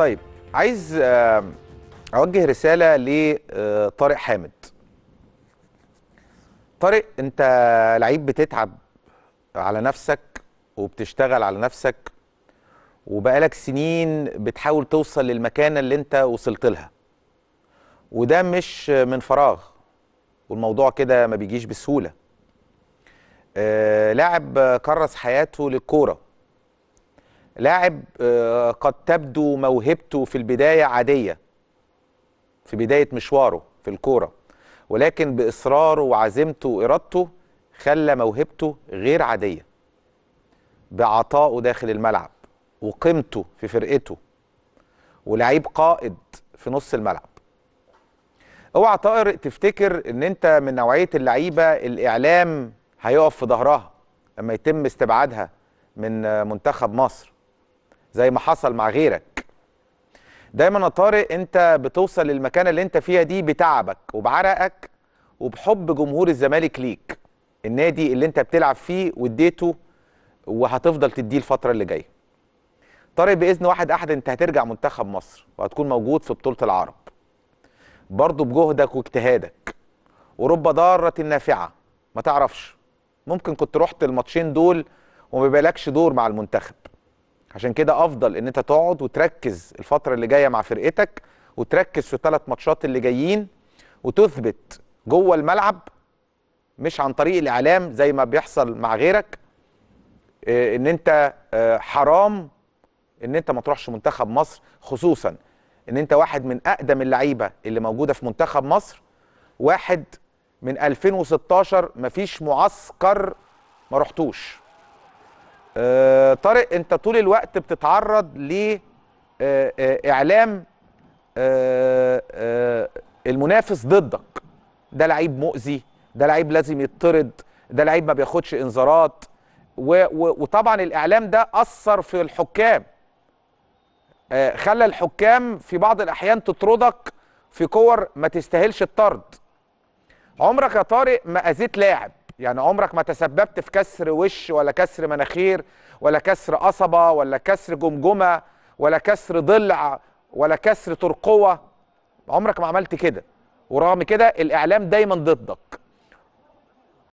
طيب عايز آه، اوجه رساله لطارق حامد طارق انت لعيب بتتعب على نفسك وبتشتغل على نفسك وبقالك سنين بتحاول توصل للمكانه اللي انت وصلت لها وده مش من فراغ والموضوع كده ما بيجيش بسهوله آه، لاعب كرس حياته للكوره لاعب آه، قد تبدو موهبته في البدايه عاديه في بدايه مشواره في الكوره ولكن باصراره وعزيمته وارادته خلى موهبته غير عاديه بعطائه داخل الملعب وقيمته في فرقته ولعيب قائد في نص الملعب اوعى طائر تفتكر ان انت من نوعيه اللعيبه الاعلام هيقف في ظهرها لما يتم استبعادها من آه، منتخب مصر زي ما حصل مع غيرك دايما يا طارق انت بتوصل للمكانه اللي انت فيها دي بتعبك وبعرقك وبحب جمهور الزمالك ليك النادي اللي انت بتلعب فيه واديته وهتفضل تديه الفتره اللي جايه طارق باذن واحد احد انت هترجع منتخب مصر وهتكون موجود في بطوله العرب برضه بجهدك واجتهادك ورب ضاره نافعه ما تعرفش ممكن كنت رحت الماتشين دول وما بيبقالكش دور مع المنتخب عشان كده افضل ان انت تقعد وتركز الفتره اللي جايه مع فرقتك وتركز في الثلاث ماتشات اللي جايين وتثبت جوه الملعب مش عن طريق الاعلام زي ما بيحصل مع غيرك آه، ان انت آه، حرام ان انت ما تروحش منتخب مصر خصوصا ان انت واحد من اقدم اللعيبه اللي موجوده في منتخب مصر واحد من 2016 مفيش معسكر ما رحتوش آه، طارق انت طول الوقت بتتعرض ل آه، آه، اعلام المنافس ضدك ده لعيب مؤذي ده لعيب لازم يطرد ده لعيب ما بياخدش انذارات وطبعا الاعلام ده اثر في الحكام خلى الحكام في بعض الاحيان تطردك في كور ما تستاهلش الطرد عمرك يا طارق ما اذيت لاعب يعني عمرك ما تسببت في كسر وش ولا كسر مناخير ولا كسر قصبه ولا كسر جمجمه ولا كسر ضلع ولا كسر ترقوه عمرك ما عملت كده ورغم كده الاعلام دايما ضدك